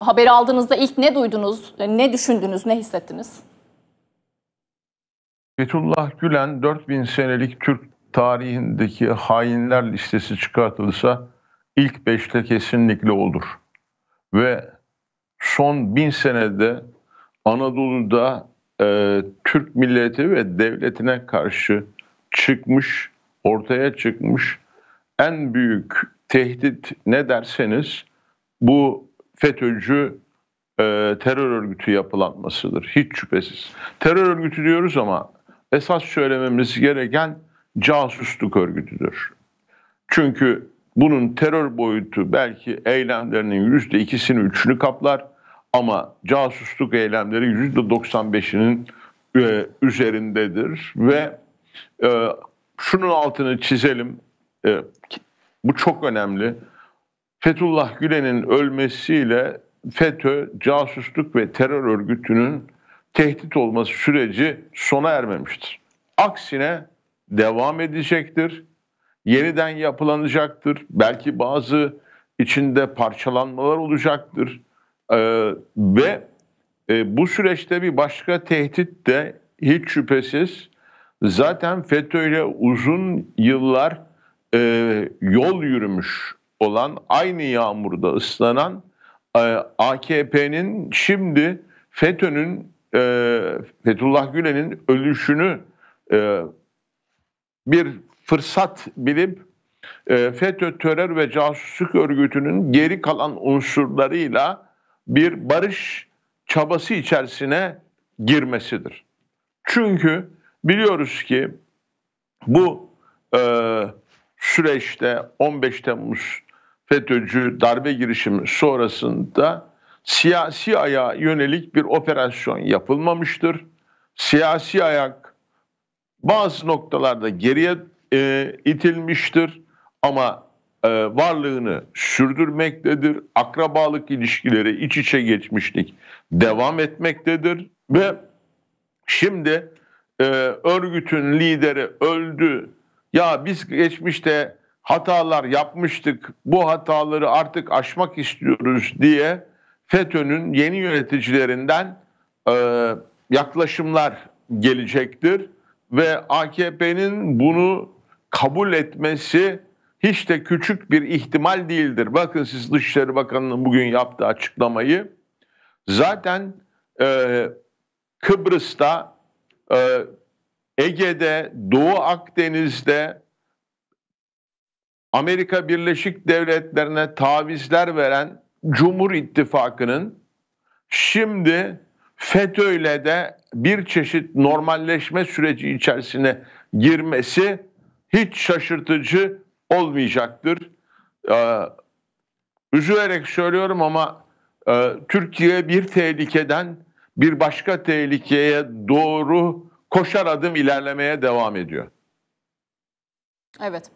Haberi aldığınızda ilk ne duydunuz, ne düşündünüz, ne hissettiniz? Fethullah Gülen 4000 senelik Türk tarihindeki hainler listesi çıkartılırsa ilk beşte kesinlikle olur. Ve son bin senede Anadolu'da e, Türk milleti ve devletine karşı çıkmış, ortaya çıkmış en büyük tehdit ne derseniz bu FETÖ'cü e, terör örgütü yapılanmasıdır. Hiç şüphesiz. Terör örgütü diyoruz ama esas söylememiz gereken casusluk örgütüdür. Çünkü bunun terör boyutu belki eylemlerinin yüzde ikisini üçünü kaplar ama casusluk eylemleri yüzde doksan beşinin e, üzerindedir ve e, şunun altını çizelim e, bu çok önemli Fethullah Gülen'in ölmesiyle FETÖ casusluk ve terör örgütünün tehdit olması süreci sona ermemiştir. Aksine devam edecektir. Yeniden yapılanacaktır. Belki bazı içinde parçalanmalar olacaktır. Ee, ve e, bu süreçte bir başka tehdit de hiç şüphesiz zaten FETÖ ile uzun yıllar e, yol yürümüş olan aynı yağmurda ıslanan e, AKP'nin şimdi FETÖ'nün e, Fethullah Gülen'in ölüşünü e, bir fırsat bilip FETÖ terör ve casusluk örgütünün geri kalan unsurlarıyla bir barış çabası içerisine girmesidir. Çünkü biliyoruz ki bu e, süreçte 15 Temmuz FETÖ'cü darbe girişimi sonrasında siyasi ayağa yönelik bir operasyon yapılmamıştır. Siyasi ayak bazı noktalarda geriye e, itilmiştir ama e, varlığını sürdürmektedir. Akrabalık ilişkileri iç içe geçmişlik devam etmektedir ve şimdi e, örgütün lideri öldü. Ya biz geçmişte hatalar yapmıştık. Bu hataları artık aşmak istiyoruz diye FETÖ'nün yeni yöneticilerinden e, yaklaşımlar gelecektir ve AKP'nin bunu kabul etmesi hiç de küçük bir ihtimal değildir. Bakın siz Dışişleri Bakanı'nın bugün yaptığı açıklamayı. Zaten e, Kıbrıs'ta, e, Ege'de, Doğu Akdeniz'de, Amerika Birleşik Devletleri'ne tavizler veren Cumhur İttifakı'nın şimdi FETÖ'yle de bir çeşit normalleşme süreci içerisine girmesi hiç şaşırtıcı olmayacaktır. Ee, üzülerek söylüyorum ama e, Türkiye bir tehlikeden bir başka tehlikeye doğru koşar adım ilerlemeye devam ediyor. Evet.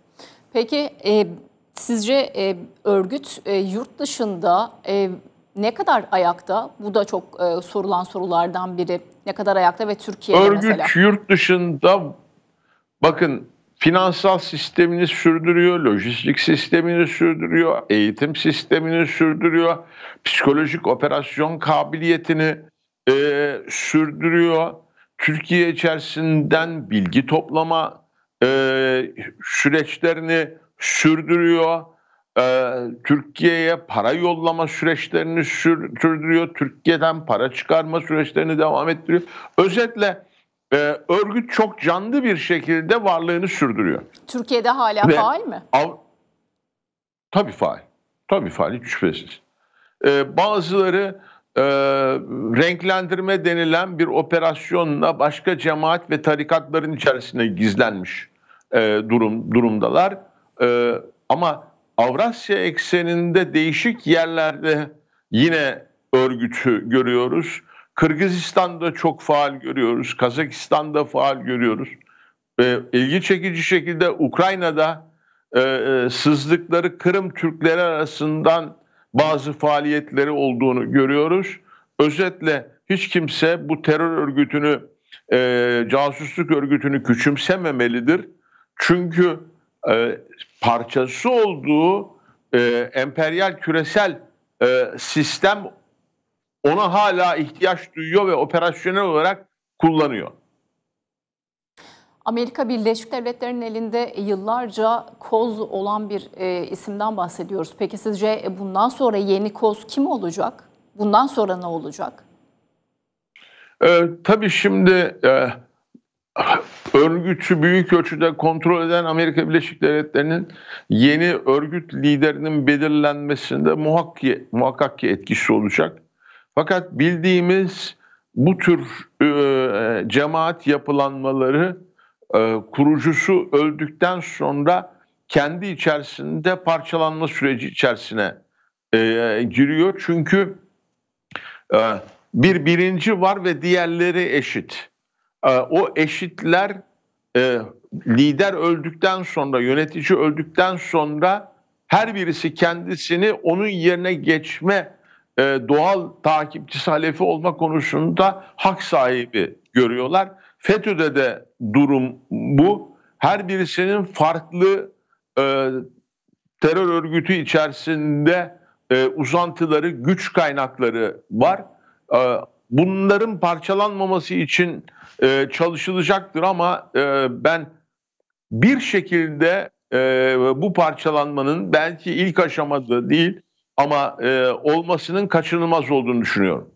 Peki e, sizce e, örgüt e, yurt dışında e, ne kadar ayakta? Bu da çok e, sorulan sorulardan biri. Ne kadar ayakta ve Türkiye'de örgüt mesela? Örgüt yurt dışında bakın finansal sistemini sürdürüyor, lojistik sistemini sürdürüyor, eğitim sistemini sürdürüyor, psikolojik operasyon kabiliyetini e, sürdürüyor. Türkiye içerisinden bilgi toplama e, süreçlerini sürdürüyor. E, Türkiye'ye para yollama süreçlerini sürdürüyor. Türkiye'den para çıkarma süreçlerini devam ettiriyor. Özetle e, örgüt çok canlı bir şekilde varlığını sürdürüyor. Türkiye'de hala Ve, faal mi? Av, tabii faal. Tabii faal hiç şüphesiz. E, bazıları e, renklendirme denilen bir operasyonla başka cemaat ve tarikatların içerisine gizlenmiş e, durum durumdalar. E, ama Avrasya ekseninde değişik yerlerde yine örgütü görüyoruz. Kırgızistan'da çok faal görüyoruz. Kazakistan'da faal görüyoruz. E, ilgi çekici şekilde Ukrayna'da e, e, sızdıkları Kırım Türkleri arasından bazı faaliyetleri olduğunu görüyoruz. Özetle hiç kimse bu terör örgütünü, e, casusluk örgütünü küçümsememelidir. Çünkü e, parçası olduğu e, emperyal küresel e, sistem ona hala ihtiyaç duyuyor ve operasyonel olarak kullanıyor. Amerika Birleşik Devletleri'nin elinde yıllarca koz olan bir e, isimden bahsediyoruz. Peki sizce e, bundan sonra yeni koz kim olacak? Bundan sonra ne olacak? E, tabii şimdi e, örgütü büyük ölçüde kontrol eden Amerika Birleşik Devletleri'nin yeni örgüt liderinin belirlenmesinde muhakkak ki, etkisi olacak. Fakat bildiğimiz bu tür e, cemaat yapılanmaları e, kurucusu öldükten sonra kendi içerisinde parçalanma süreci içerisine e, giriyor. Çünkü e, bir birinci var ve diğerleri eşit. Ee, o eşitler e, lider öldükten sonra, yönetici öldükten sonra her birisi kendisini onun yerine geçme e, doğal takipçisi halefi olma konusunda hak sahibi görüyorlar. FETÖ'de de durum bu. Her birisinin farklı e, terör örgütü içerisinde e, uzantıları, güç kaynakları var. E, bunların parçalanmaması için e, çalışılacaktır ama e, ben bir şekilde e, bu parçalanmanın belki ilk aşamada değil ama e, olmasının kaçınılmaz olduğunu düşünüyorum.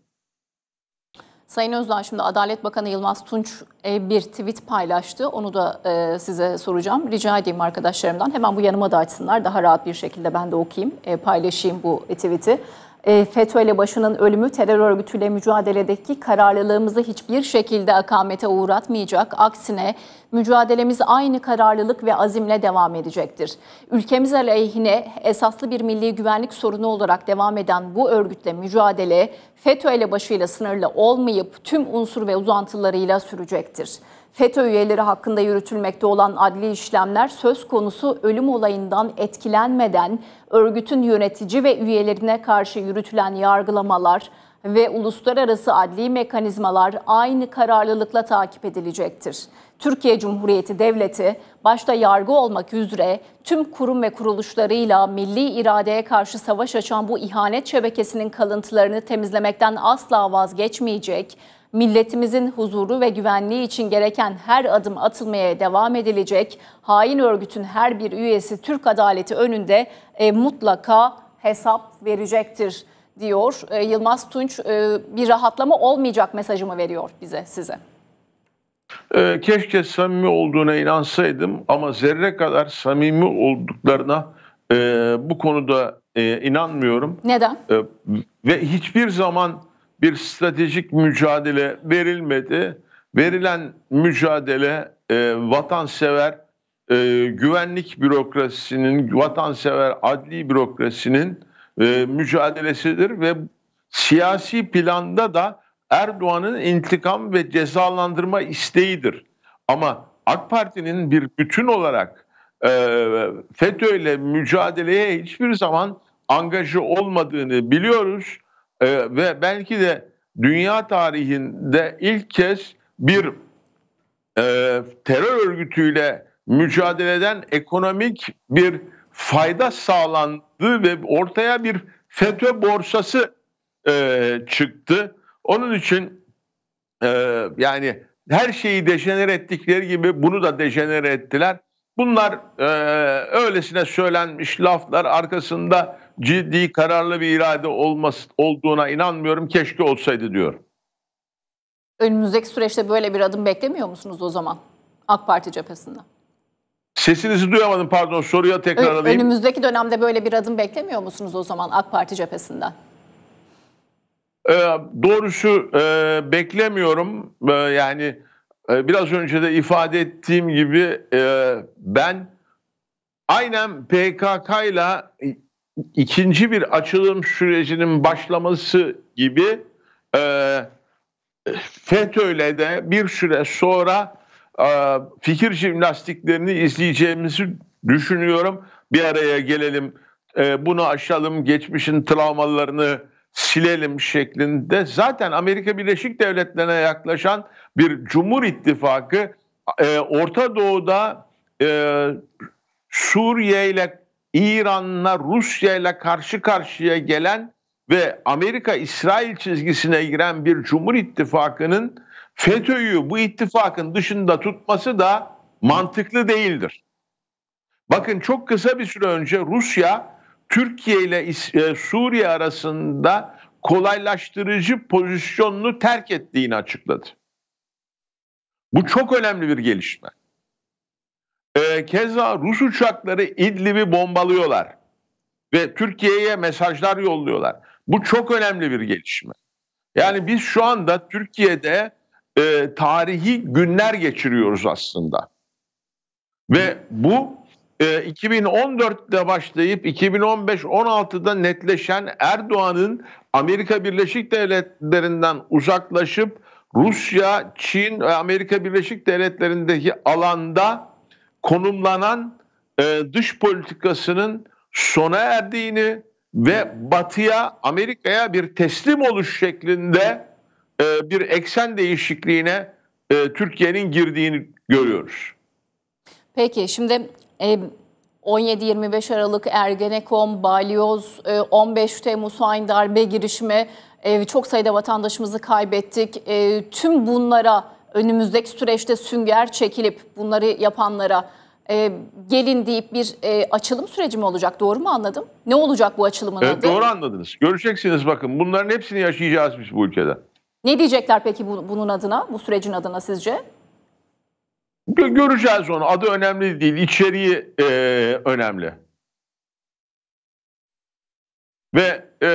Sayın Özdağ, şimdi Adalet Bakanı Yılmaz Tunç e, bir tweet paylaştı. Onu da e, size soracağım. Rica edeyim arkadaşlarımdan hemen bu yanıma da açsınlar. Daha rahat bir şekilde ben de okuyayım, e, paylaşayım bu tweet'i. E, FETÖ ile başının ölümü terör örgütüyle mücadeledeki kararlılığımızı hiçbir şekilde akamete uğratmayacak. Aksine mücadelemiz aynı kararlılık ve azimle devam edecektir. Ülkemiz aleyhine esaslı bir milli güvenlik sorunu olarak devam eden bu örgütle mücadele FETÖ ile başıyla sınırlı olmayıp tüm unsur ve uzantılarıyla sürecektir. FETÖ üyeleri hakkında yürütülmekte olan adli işlemler söz konusu ölüm olayından etkilenmeden örgütün yönetici ve üyelerine karşı yürütülen yargılamalar ve uluslararası adli mekanizmalar aynı kararlılıkla takip edilecektir. Türkiye Cumhuriyeti Devleti başta yargı olmak üzere tüm kurum ve kuruluşlarıyla milli iradeye karşı savaş açan bu ihanet şebekesinin kalıntılarını temizlemekten asla vazgeçmeyecek milletimizin huzuru ve güvenliği için gereken her adım atılmaya devam edilecek. Hain örgütün her bir üyesi Türk adaleti önünde e, mutlaka hesap verecektir diyor. E, Yılmaz Tunç e, bir rahatlama olmayacak mesajımı veriyor bize size. E, keşke samimi olduğuna inansaydım ama zerre kadar samimi olduklarına e, bu konuda e, inanmıyorum. Neden? E, ve hiçbir zaman bir stratejik mücadele verilmedi. Verilen mücadele e, vatansever e, güvenlik bürokrasisinin, vatansever adli bürokrasinin e, mücadelesidir ve siyasi planda da Erdoğan'ın intikam ve cezalandırma isteğidir. Ama AK Parti'nin bir bütün olarak e, FETÖ ile mücadeleye hiçbir zaman angajı olmadığını biliyoruz e, ve belki de dünya tarihinde ilk kez bir e, terör örgütüyle mücadeleden ekonomik bir fayda sağlandı ve ortaya bir FETÖ borsası e, çıktı. Onun için e, yani her şeyi dejener ettikleri gibi bunu da dejener ettiler. Bunlar e, öylesine söylenmiş laflar arkasında ciddi kararlı bir irade olması, olduğuna inanmıyorum. Keşke olsaydı diyor. Önümüzdeki süreçte böyle bir adım beklemiyor musunuz o zaman AK Parti cephesinde? Sesinizi duyamadım pardon soruya tekrar Ö- alayım. Önümüzdeki dönemde böyle bir adım beklemiyor musunuz o zaman AK Parti cephesinden? Ee, doğrusu e, beklemiyorum. E, yani e, biraz önce de ifade ettiğim gibi e, ben aynen PKK ile ikinci bir açılım sürecinin başlaması gibi e, FETÖ'yle de bir süre sonra e, fikir jimnastiklerini izleyeceğimizi düşünüyorum. Bir araya gelelim, e, bunu aşalım, geçmişin travmalarını silelim şeklinde. Zaten Amerika Birleşik Devletleri'ne yaklaşan bir Cumhur İttifakı e, Orta Doğu'da e, Suriye ile İran'la Rusya ile karşı karşıya gelen ve Amerika-İsrail çizgisine giren bir Cumhur İttifakı'nın FETÖ'yü bu ittifakın dışında tutması da mantıklı değildir. Bakın çok kısa bir süre önce Rusya Türkiye ile e, Suriye arasında kolaylaştırıcı pozisyonunu terk ettiğini açıkladı. Bu çok önemli bir gelişme. E, keza Rus uçakları İdlib'i bombalıyorlar ve Türkiye'ye mesajlar yolluyorlar. Bu çok önemli bir gelişme. Yani biz şu anda Türkiye'de e, tarihi günler geçiriyoruz aslında. Ve bu e, 2014'te başlayıp 2015-16'da netleşen Erdoğan'ın Amerika Birleşik Devletleri'nden uzaklaşıp Rusya, Çin ve Amerika Birleşik Devletleri'ndeki alanda konumlanan e, dış politikasının sona erdiğini ve Batı'ya, Amerika'ya bir teslim oluş şeklinde e, bir eksen değişikliğine e, Türkiye'nin girdiğini görüyoruz. Peki şimdi e, 17-25 Aralık Ergenekon, Balyoz, 15 e, Temmuz hain darbe girişimi e, çok sayıda vatandaşımızı kaybettik. E, tüm bunlara önümüzdeki süreçte sünger çekilip bunları yapanlara e, gelin deyip bir e, açılım süreci mi olacak? Doğru mu anladım? Ne olacak bu açılımın evet, adı? Doğru anladınız. Göreceksiniz bakın bunların hepsini yaşayacağız biz bu ülkede. Ne diyecekler peki bu, bunun adına, bu sürecin adına sizce? göreceğiz onu. Adı önemli değil, içeriği e, önemli. Ve e,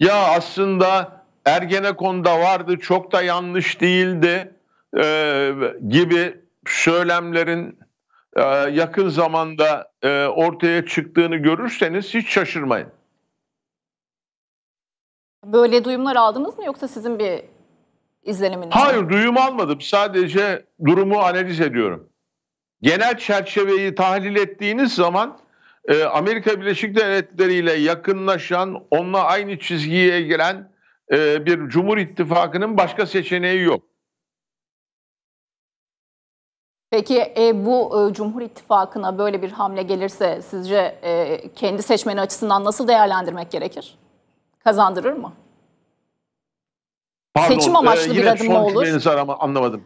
ya aslında Ergenekon'da vardı, çok da yanlış değildi e, gibi söylemlerin e, yakın zamanda e, ortaya çıktığını görürseniz hiç şaşırmayın. Böyle duyumlar aldınız mı yoksa sizin bir izleniminiz? Hayır duyum almadım. Sadece durumu analiz ediyorum. Genel çerçeveyi tahlil ettiğiniz zaman e, Amerika Birleşik Devletleri ile yakınlaşan, onunla aynı çizgiye gelen e, bir Cumhur İttifakı'nın başka seçeneği yok. Peki e, bu e, Cumhur İttifakı'na böyle bir hamle gelirse sizce e, kendi seçmeni açısından nasıl değerlendirmek gerekir? Kazandırır mı? Pardon, seçim e, amaçlı e, bir adım mı olur? Ama anlamadım.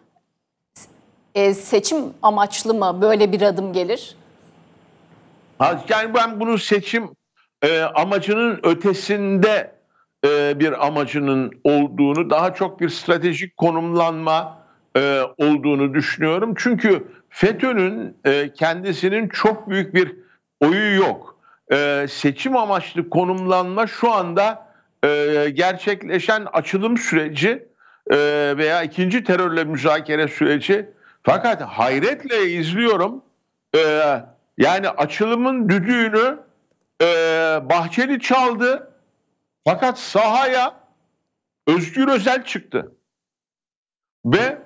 E, seçim amaçlı mı böyle bir adım gelir? Yani ben bunu seçim e, amacının ötesinde e, bir amacının olduğunu, daha çok bir stratejik konumlanma, e, olduğunu düşünüyorum. Çünkü FETÖ'nün e, kendisinin çok büyük bir oyu yok. E, seçim amaçlı konumlanma şu anda e, gerçekleşen açılım süreci e, veya ikinci terörle müzakere süreci. Fakat hayretle izliyorum. E, yani açılımın düdüğünü e, Bahçeli çaldı. Fakat sahaya Özgür Özel çıktı. Ve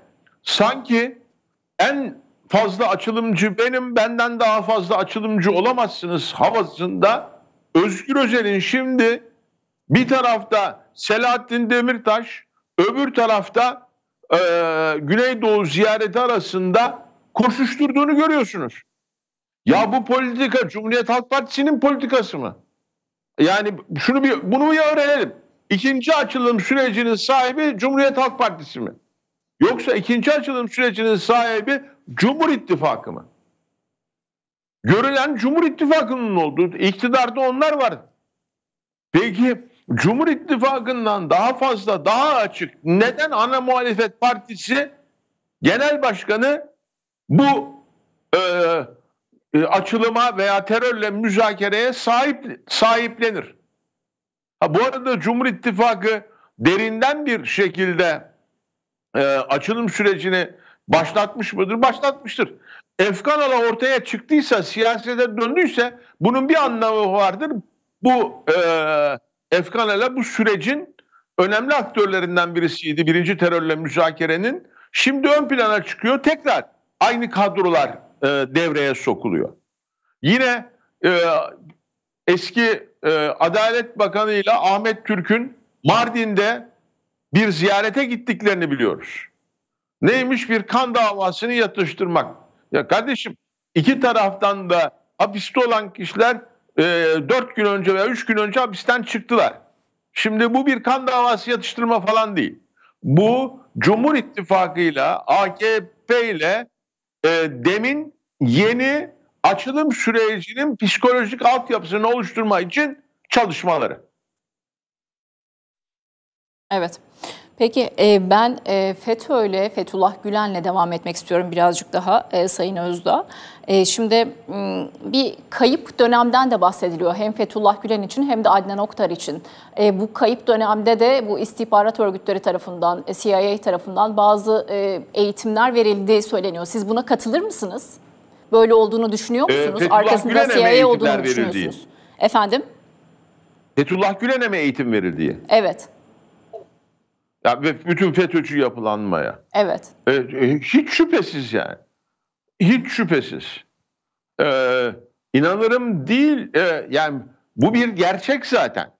sanki en fazla açılımcı benim benden daha fazla açılımcı olamazsınız havasında Özgür Özel'in şimdi bir tarafta Selahattin Demirtaş öbür tarafta e, Güneydoğu ziyareti arasında koşuşturduğunu görüyorsunuz. Ya bu politika Cumhuriyet Halk Partisi'nin politikası mı? Yani şunu bir bunu bir öğrenelim. İkinci açılım sürecinin sahibi Cumhuriyet Halk Partisi mi? Yoksa ikinci açılım sürecinin sahibi Cumhur İttifakı mı? Görülen Cumhur İttifakı'nın olduğu iktidarda onlar var. Peki Cumhur İttifakı'ndan daha fazla, daha açık neden ana muhalefet partisi genel başkanı bu e, e açılıma veya terörle müzakereye sahip sahiplenir? Ha, bu arada Cumhur İttifakı derinden bir şekilde e, açılım sürecini başlatmış mıdır? Başlatmıştır. Efkan ala ortaya çıktıysa, siyasete döndüyse bunun bir anlamı vardır. Bu e, Efkan ala bu sürecin önemli aktörlerinden birisiydi. Birinci terörle müzakerenin. Şimdi ön plana çıkıyor. Tekrar aynı kadrolar e, devreye sokuluyor. Yine e, eski e, Adalet Bakanı ile Ahmet Türk'ün Mardin'de bir ziyarete gittiklerini biliyoruz. Neymiş bir kan davasını yatıştırmak. Ya kardeşim iki taraftan da hapiste olan kişiler e, 4 gün önce veya 3 gün önce hapisten çıktılar. Şimdi bu bir kan davası yatıştırma falan değil. Bu Cumhur İttifakı'yla AKP ile e, demin yeni açılım sürecinin psikolojik altyapısını oluşturma için çalışmaları. Evet. Peki e, ben e, FETÖ'yle, Fethullah Gülen'le devam etmek istiyorum birazcık daha e, Sayın Özda. E, şimdi bir kayıp dönemden de bahsediliyor hem Fethullah Gülen için hem de Adnan Oktar için. bu kayıp dönemde de bu istihbarat örgütleri tarafından, CIA tarafından bazı eğitimler verildiği söyleniyor. Siz buna katılır mısınız? Böyle olduğunu düşünüyor musunuz? E, Arkasında CIA olduğunu düşünüyorsunuz. Efendim? Fethullah Gülen'e mi eğitim verildiği? Evet. Ya bütün FETÖ'cü yapılanmaya. Evet. E, e, hiç şüphesiz yani. Hiç şüphesiz. E, inanırım değil. E, yani bu bir gerçek zaten.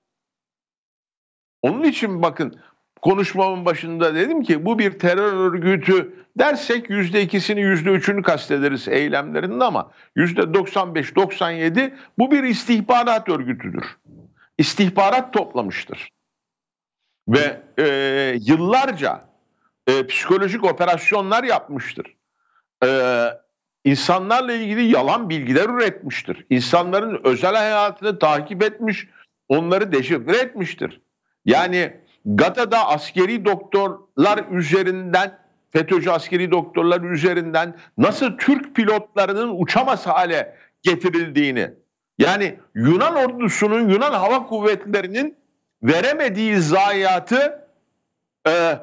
Onun için bakın konuşmamın başında dedim ki bu bir terör örgütü dersek yüzde ikisini yüzde üçünü kastederiz eylemlerinin ama yüzde 95-97 bu bir istihbarat örgütüdür. İstihbarat toplamıştır ve e, yıllarca e, psikolojik operasyonlar yapmıştır. E, insanlarla ilgili yalan bilgiler üretmiştir. İnsanların özel hayatını takip etmiş, onları deşifre etmiştir. Yani Gata'da askeri doktorlar üzerinden, FETÖ'cü askeri doktorlar üzerinden nasıl Türk pilotlarının uçamaz hale getirildiğini, yani Yunan ordusunun, Yunan hava kuvvetlerinin veremediği zayiatı e,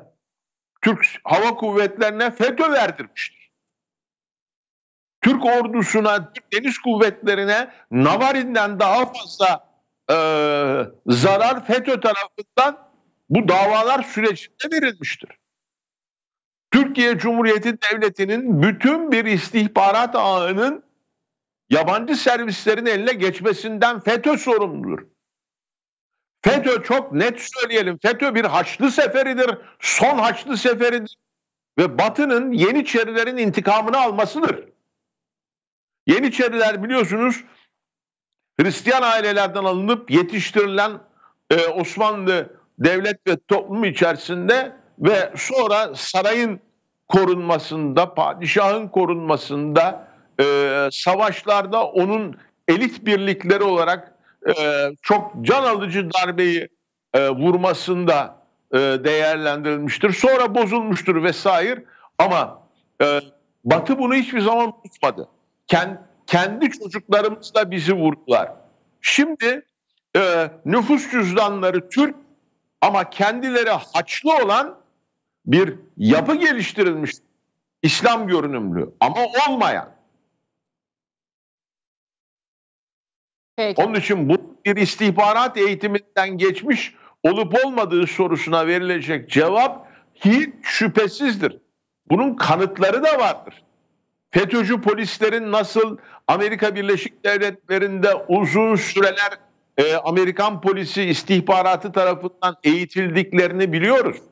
Türk Hava Kuvvetlerine FETÖ verdirmiştir. Türk ordusuna, Türk Deniz Kuvvetlerine Navarin'den daha fazla e, zarar FETÖ tarafından bu davalar sürecinde verilmiştir. Türkiye Cumhuriyeti Devleti'nin bütün bir istihbarat ağının yabancı servislerin eline geçmesinden FETÖ sorumludur. FETÖ çok net söyleyelim. FETÖ bir Haçlı seferidir. Son Haçlı seferidir. Ve Batı'nın Yeniçerilerin intikamını almasıdır. Yeniçeriler biliyorsunuz Hristiyan ailelerden alınıp yetiştirilen e, Osmanlı devlet ve toplumu içerisinde ve sonra sarayın korunmasında, padişahın korunmasında, e, savaşlarda onun elit birlikleri olarak e, çok can alıcı darbeyi e, vurmasında e, değerlendirilmiştir. Sonra bozulmuştur vesaire ama e, Batı bunu hiçbir zaman unutmadı. Kend, kendi çocuklarımız da bizi vurdular. Şimdi e, nüfus cüzdanları Türk ama kendileri haçlı olan bir yapı geliştirilmiş İslam görünümlü ama olmayan Peki. Onun için bu bir istihbarat eğitiminden geçmiş olup olmadığı sorusuna verilecek cevap hiç şüphesizdir. Bunun kanıtları da vardır. FETÖ'cü polislerin nasıl Amerika Birleşik Devletleri'nde uzun süreler e, Amerikan polisi istihbaratı tarafından eğitildiklerini biliyoruz.